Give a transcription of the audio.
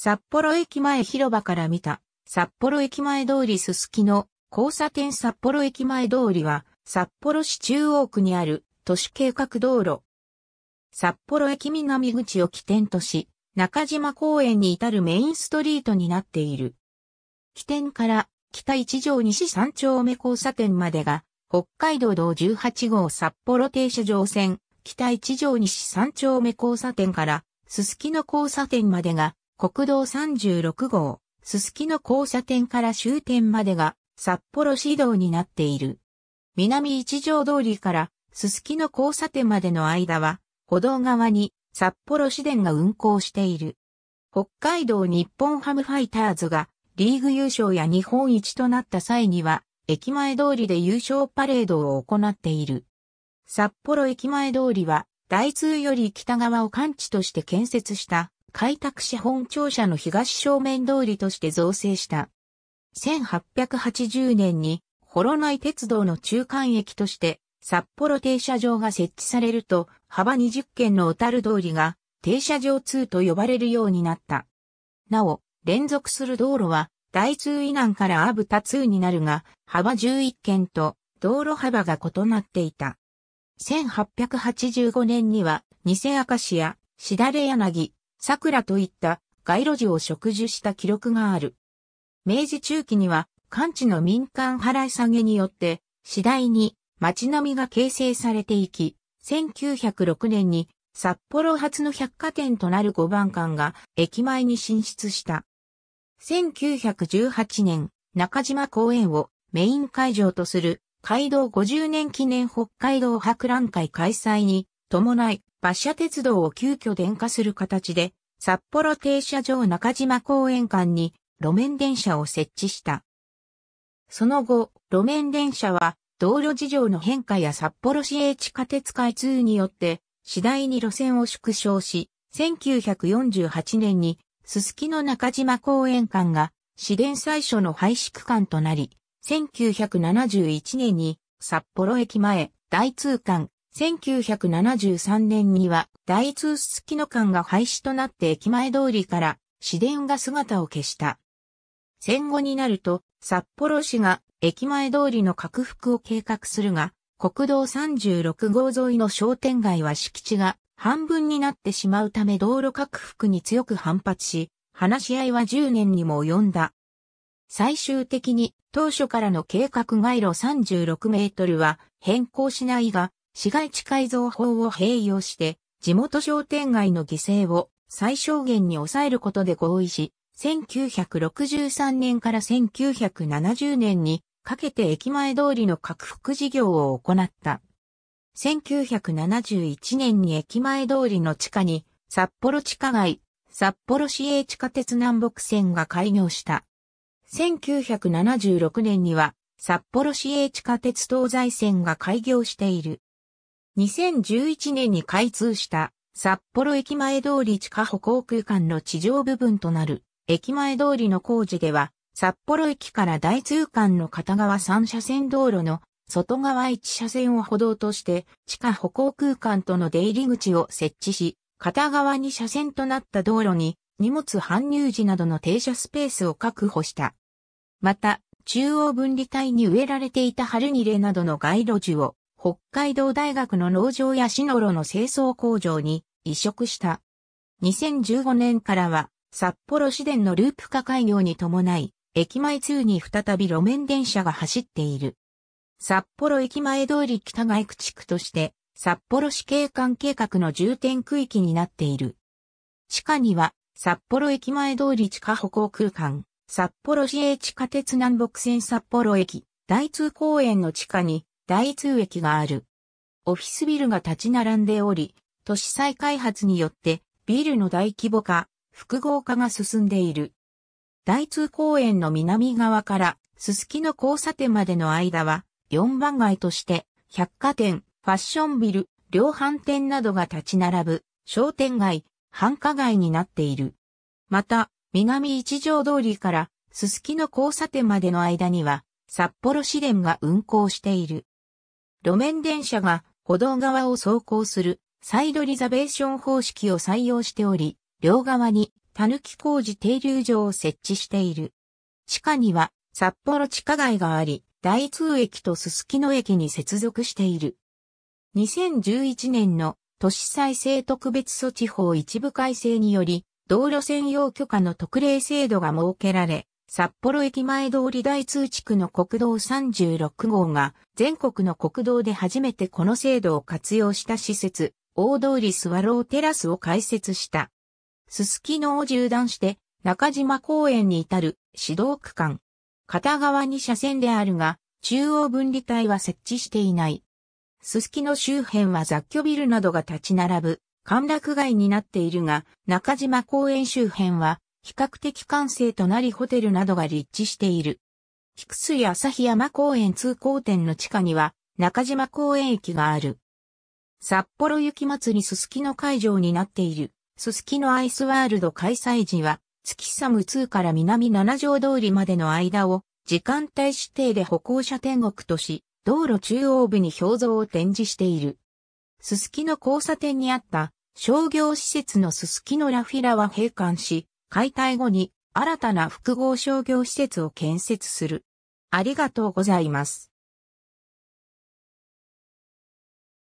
札幌駅前広場から見た、札幌駅前通りすすきの交差点札幌駅前通りは、札幌市中央区にある都市計画道路。札幌駅南口を起点とし、中島公園に至るメインストリートになっている。起点から北一条西三丁目交差点までが、北海道道18号札幌停車場線、北一条西三丁目交差点から、すすきの交差点までが、国道36号、すすきの交差点から終点までが札幌市道になっている。南一条通りからすすきの交差点までの間は、歩道側に札幌市電が運行している。北海道日本ハムファイターズがリーグ優勝や日本一となった際には、駅前通りで優勝パレードを行っている。札幌駅前通りは、大通より北側を関地として建設した開拓者本庁舎の東正面通りとして造成した。1880年に、幌内鉄道の中間駅として、札幌停車場が設置されると、幅20軒の小樽通りが、停車場2と呼ばれるようになった。なお、連続する道路は、大通以南から阿武タ通になるが、幅11軒と、道路幅が異なっていた。1885年には、偽明石や、しだれ柳、桜といった街路樹を植樹した記録がある。明治中期には、関地の民間払い下げによって、次第に街並みが形成されていき、1906年に札幌初の百貨店となる五番館が駅前に進出した。1918年、中島公園をメイン会場とする街道50年記念北海道博覧会開催に伴い、馬車鉄道を急遽電化する形で、札幌停車場中島公園間に路面電車を設置した。その後、路面電車は道路事情の変化や札幌市営地下鉄開通によって次第に路線を縮小し、1948年にすすきの中島公園間が市電最初の廃止区間となり、1971年に札幌駅前大通館、1973年には大通すすきの間が廃止となって駅前通りから市電が姿を消した。戦後になると札幌市が駅前通りの拡幅を計画するが、国道36号沿いの商店街は敷地が半分になってしまうため道路拡幅に強く反発し、話し合いは10年にも及んだ。最終的に当初からの計画街路36メートルは変更しないが、市街地改造法を併用して、地元商店街の犠牲を最小限に抑えることで合意し、1963年から1970年にかけて駅前通りの拡幅事業を行った。1971年に駅前通りの地下に札幌地下街、札幌市営地下鉄南北線が開業した。1976年には札幌市営地下鉄東西線が開業している。2011年に開通した札幌駅前通り地下歩行空間の地上部分となる駅前通りの工事では札幌駅から大通間の片側3車線道路の外側1車線を歩道として地下歩行空間との出入り口を設置し片側2車線となった道路に荷物搬入時などの停車スペースを確保した。また中央分離帯に植えられていた春にれなどの街路樹を北海道大学の農場やシノロの清掃工場に移植した。2015年からは札幌市電のループ化開業に伴い、駅前通に再び路面電車が走っている。札幌駅前通り北外区地区として、札幌市景観計画の重点区域になっている。地下には、札幌駅前通り地下歩行空間、札幌市営地下鉄南北線札幌駅、大通公園の地下に、大通駅がある。オフィスビルが立ち並んでおり、都市再開発によってビルの大規模化、複合化が進んでいる。大通公園の南側からすすきの交差点までの間は4番街として百貨店、ファッションビル、量販店などが立ち並ぶ商店街、繁華街になっている。また、南一条通りからすすきの交差点までの間には札幌市電が運行している。路面電車が歩道側を走行するサイドリザベーション方式を採用しており、両側に狸工事停留所を設置している。地下には札幌地下街があり、大通駅とすすきの駅に接続している。2011年の都市再生特別措置法一部改正により、道路専用許可の特例制度が設けられ、札幌駅前通り大通地区の国道36号が全国の国道で初めてこの制度を活用した施設、大通りスワローテラスを開設した。すすきのを縦断して中島公園に至る指導区間。片側に車線であるが、中央分離帯は設置していない。すすきの周辺は雑居ビルなどが立ち並ぶ、歓楽街になっているが、中島公園周辺は比較的完成となりホテルなどが立地している。菊水日山公園通行店の地下には中島公園駅がある。札幌雪まつりすすきの会場になっている、すすきのアイスワールド開催時は、月寒2から南七条通りまでの間を、時間帯指定で歩行者天国とし、道路中央部に表像を展示している。すすきの交差点にあった商業施設のすすきのラフィラは閉館し、解体後に新たな複合商業施設を建設する。ありがとうございます。